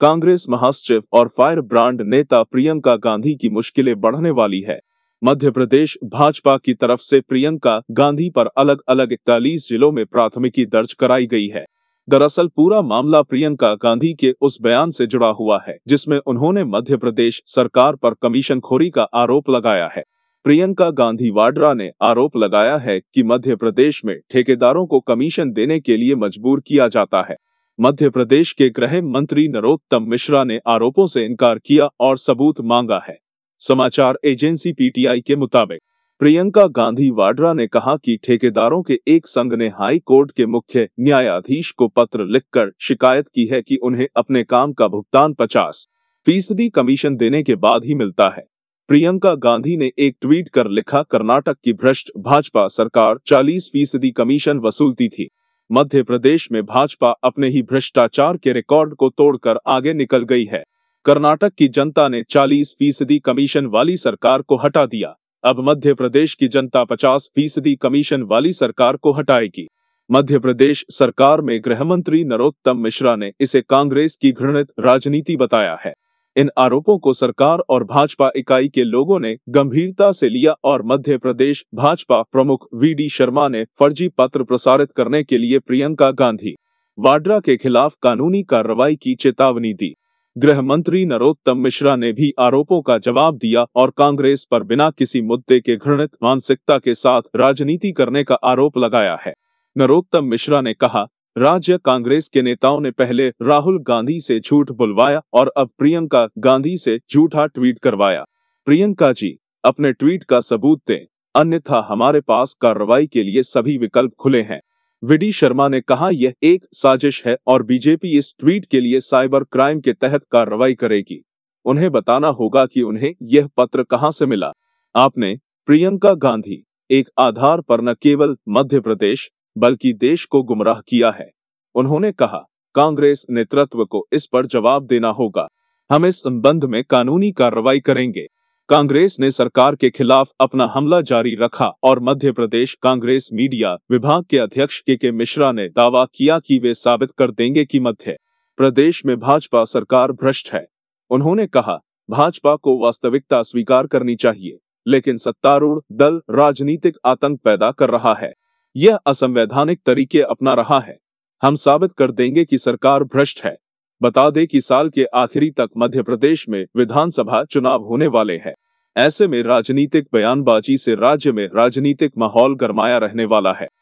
कांग्रेस महासचिव और fire brand नेता प्रियंका गांधी की मुश्किलें बढ़ने वाली है मध्य प्रदेश भाजपा की तरफ से प्रियंका गांधी पर अलग अलग इकतालीस जिलों में प्राथमिकी दर्ज कराई गई है दरअसल पूरा मामला प्रियंका गांधी के उस बयान से जुड़ा हुआ है जिसमें उन्होंने मध्य प्रदेश सरकार पर कमीशनखोरी का आरोप लगाया है प्रियंका गांधी वाड्रा ने आरोप लगाया है कि मध्य प्रदेश में ठेकेदारों को कमीशन देने के लिए मजबूर किया जाता है मध्य प्रदेश के गृह मंत्री नरोत्तम मिश्रा ने आरोपों से इनकार किया और सबूत मांगा है समाचार एजेंसी पीटीआई के मुताबिक प्रियंका गांधी वाड्रा ने कहा कि ठेकेदारों के एक संघ ने हाई कोर्ट के मुख्य न्यायाधीश को पत्र लिखकर शिकायत की है कि उन्हें अपने काम का भुगतान पचास फीसदी कमीशन देने के बाद ही मिलता है प्रियंका गांधी ने एक ट्वीट कर लिखा कर्नाटक की भ्रष्ट भाजपा सरकार 40 फीसदी कमीशन वसूलती थी मध्य प्रदेश में भाजपा अपने ही भ्रष्टाचार के रिकॉर्ड को तोड़कर आगे निकल गई है कर्नाटक की जनता ने 40 फीसदी कमीशन वाली सरकार को हटा दिया अब मध्य प्रदेश की जनता 50 फीसदी कमीशन वाली सरकार को हटाएगी मध्य प्रदेश सरकार में गृह मंत्री नरोत्तम मिश्रा ने इसे कांग्रेस की घृणित राजनीति बताया है इन आरोपों को सरकार और भाजपा इकाई के लोगों ने गंभीरता से लिया और मध्य प्रदेश भाजपा प्रमुख वी डी शर्मा ने फर्जी पत्र प्रसारित करने के लिए प्रियंका गांधी वाड्रा के खिलाफ कानूनी कार्रवाई की चेतावनी दी गृह मंत्री नरोत्तम मिश्रा ने भी आरोपों का जवाब दिया और कांग्रेस पर बिना किसी मुद्दे के घृणित मानसिकता के साथ राजनीति करने का आरोप लगाया है नरोत्तम मिश्रा ने कहा राज्य कांग्रेस के नेताओं ने पहले राहुल गांधी से झूठ बुलवाया और अब प्रियंका गांधी से झूठा ट्वीट करवाया प्रियंका जी अपने ट्वीट का सबूत दें अन्यथा हमारे पास कार्रवाई के लिए सभी विकल्प खुले हैं विडी शर्मा ने कहा यह एक साजिश है और बीजेपी इस ट्वीट के लिए साइबर क्राइम के तहत कार्रवाई करेगी उन्हें बताना होगा कि उन्हें यह पत्र कहां से मिला आपने प्रियंका गांधी एक आधार पर न केवल मध्य प्रदेश बल्कि देश को गुमराह किया है उन्होंने कहा कांग्रेस नेतृत्व को इस पर जवाब देना होगा हम इस संबंध में कानूनी कार्रवाई करेंगे कांग्रेस ने सरकार के खिलाफ अपना हमला जारी रखा और मध्य प्रदेश कांग्रेस मीडिया विभाग के अध्यक्ष के के मिश्रा ने दावा किया कि वे साबित कर देंगे कि मध्य प्रदेश में भाजपा सरकार भ्रष्ट है उन्होंने कहा भाजपा को वास्तविकता स्वीकार करनी चाहिए लेकिन सत्तारूढ़ दल राजनीतिक आतंक पैदा कर रहा है यह असंवैधानिक तरीके अपना रहा है हम साबित कर देंगे कि सरकार भ्रष्ट है बता दें कि साल के आखिरी तक मध्य प्रदेश में विधानसभा चुनाव होने वाले हैं ऐसे में राजनीतिक बयानबाजी से राज्य में राजनीतिक माहौल गरमाया रहने वाला है